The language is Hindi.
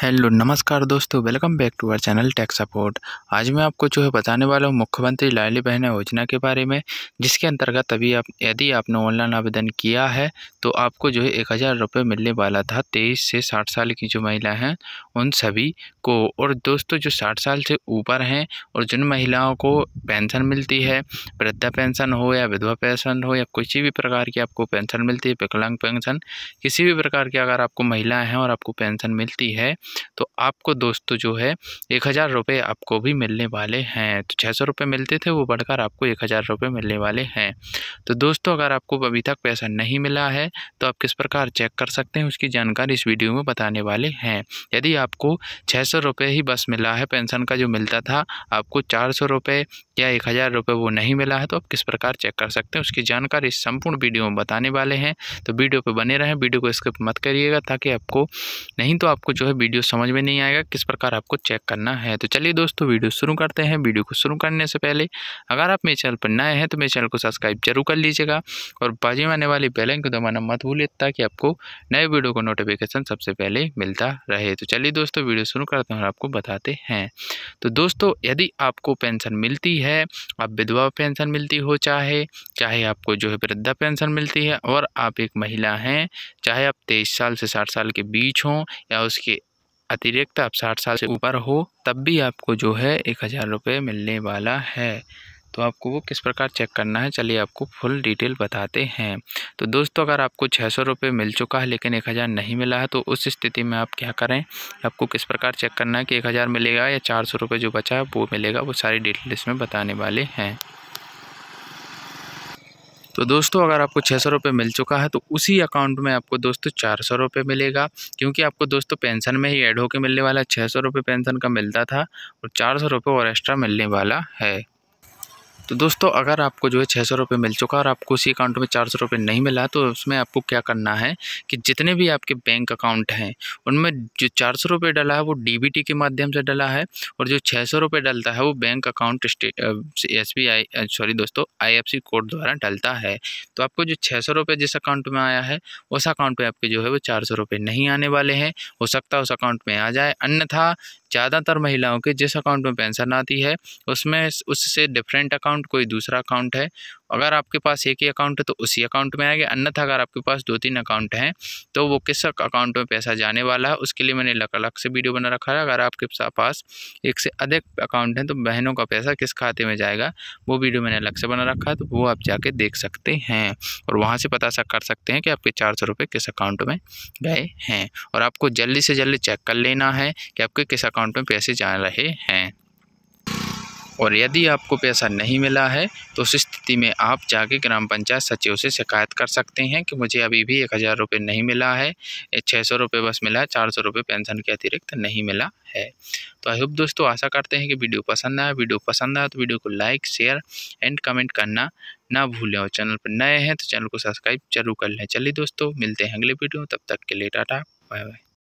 हेलो नमस्कार दोस्तों welcome back to our channel tax support आज मैं आपको जो है बताने वाला हूँ मुख्यमंत्री लाली बहना योजना के बारे में जिसके अंतर्गत अभी आप यदि आपने ऑनलाइन आवेदन किया है तो आपको जो है एक हज़ार रुपये मिलने वाला था तेईस से साठ साल की जो महिला हैं उन सभी को और दोस्तों जो साठ साल से ऊपर हैं और जिन महिलाओं को पेंशन मिलती है वृद्धा पेंशन हो या विधवा पेंशन हो या किसी भी प्रकार की आपको पेंशन मिलती है विकलांग पेंशन किसी भी प्रकार की अगर आपको महिलाएँ हैं और आपको पेंशन मिलती है तो आपको दोस्तों जो है एक हज़ार रुपये आपको भी मिलने वाले हैं तो छः सौ रुपये मिलते थे वो बढ़कर आपको एक हज़ार रुपये मिलने वाले हैं तो दोस्तों अगर आपको अभी तक पैसा नहीं मिला है तो आप किस प्रकार चेक कर सकते हैं उसकी जानकारी इस वीडियो में बताने वाले हैं यदि आपको छः सौ रुपये ही बस मिला है पेंशन का जो मिलता था आपको चार सौ रुपये या एक हज़ार रुपये वो नहीं मिला है तो आप किस प्रकार चेक कर सकते हैं उसकी जानकारी इस संपूर्ण वीडियो में बताने वाले हैं तो वीडियो पर बने रहें वीडियो को स्किप मत करिएगा ताकि आपको नहीं तो आपको जो है वीडियो समझ में नहीं आएगा किस प्रकार आपको चेक करना है तो चलिए दोस्तों वीडियो शुरू करते हैं वीडियो को शुरू करने से पहले अगर आप मेरे चैनल पर नए हैं तो मेरे चैनल को सब्सक्राइब जरूर कर लीजिएगा और बाजी में आने वाली बेलन को दबाना मत भूलिए ताकि आपको नए वीडियो का नोटिफिकेशन सबसे पहले मिलता रहे तो चलिए दोस्तों वीडियो शुरू करते हैं और आपको बताते हैं तो दोस्तों यदि आपको पेंशन मिलती है आप विधवा पेंशन मिलती हो चाहे चाहे आपको जो है वृद्धा पेंशन मिलती है और आप एक महिला हैं चाहे आप तेईस साल से साठ साल के बीच हों या उसके अतिरिक्त आप साठ साल से ऊपर हो तब भी आपको जो है एक हज़ार रुपये मिलने वाला है तो आपको वो किस प्रकार चेक करना है चलिए आपको फुल डिटेल बताते हैं तो दोस्तों अगर आपको छः सौ रुपये मिल चुका है लेकिन एक हज़ार नहीं मिला है तो उस स्थिति में आप क्या करें आपको किस प्रकार चेक करना है कि एक हज़ार मिलेगा या चार सौ रुपये जो बचा है वो मिलेगा वो सारी डिटेल इसमें बताने वाले हैं तो दोस्तों अगर आपको छः सौ रुपये मिल चुका है तो उसी अकाउंट में आपको दोस्तों चार सौ रुपये मिलेगा क्योंकि आपको दोस्तों पेंशन में ही ऐड होकर मिलने वाला छः सौ रुपये पेंशन का मिलता था और चार सौ रुपये और एक्स्ट्रा मिलने वाला है तो दोस्तों अगर आपको जो है छः सौ रुपये मिल चुका और आपको उसी अकाउंट में चार सौ रुपये नहीं मिला तो उसमें आपको क्या करना है कि जितने भी आपके बैंक अकाउंट हैं उनमें जो चार सौ रुपये डला है वो डीबीटी के माध्यम से डला है और जो छः सौ रुपये डलता है वो bank account S B I sorry दोस्तों आई कोड द्वारा डलता है तो आपको जो छः सौ रुपये जिस अकाउंट में आया है उस अकाउंट में आपके जो है वो चार सौ रुपये नहीं आने वाले हैं हो सकता है उस अकाउंट में आ जाए अन्यथा ज़्यादातर महिलाओं के जिस अकाउंट में पेंसन आती है उसमें उससे डिफरेंट अकाउंट कोई दूसरा अकाउंट है अगर आपके पास एक ही अकाउंट है तो उसी अकाउंट में आएगा अन्यथा अगर आपके पास दो तीन अकाउंट हैं तो वो किस अकाउंट में पैसा जाने वाला है उसके लिए मैंने अलग अलग से वीडियो बना रखा है अगर आपके पास एक से अधिक अकाउंट हैं तो बहनों का पैसा किस खाते में जाएगा वो वीडियो मैंने अलग से बना रखा है तो वो आप जाके देख सकते हैं और वहाँ से पता कर सकते हैं कि आपके चार सौ रुपये किस अकाउंट में गए हैं और आपको जल्दी से जल्दी चेक कर लेना है कि आपके किस अकाउंट में पैसे जा रहे हैं और यदि आपको पैसा नहीं मिला है तो उस स्थिति में आप जाके ग्राम पंचायत सचिव से शिकायत कर सकते हैं कि मुझे अभी भी एक हज़ार रुपये नहीं मिला है छः सौ रुपये बस मिला है चार सौ रुपये पेंशन के अतिरिक्त नहीं मिला है तो आई होप दोस्तों आशा करते हैं कि वीडियो पसंद आया वीडियो पसंद आया तो वीडियो को लाइक शेयर एंड कमेंट करना ना भूलें और चैनल पर नए हैं तो चैनल को सब्सक्राइब जरूर कर लें चलिए दोस्तों मिलते हैं अगले वीडियो तब तक के लिए टाटा बाय बाय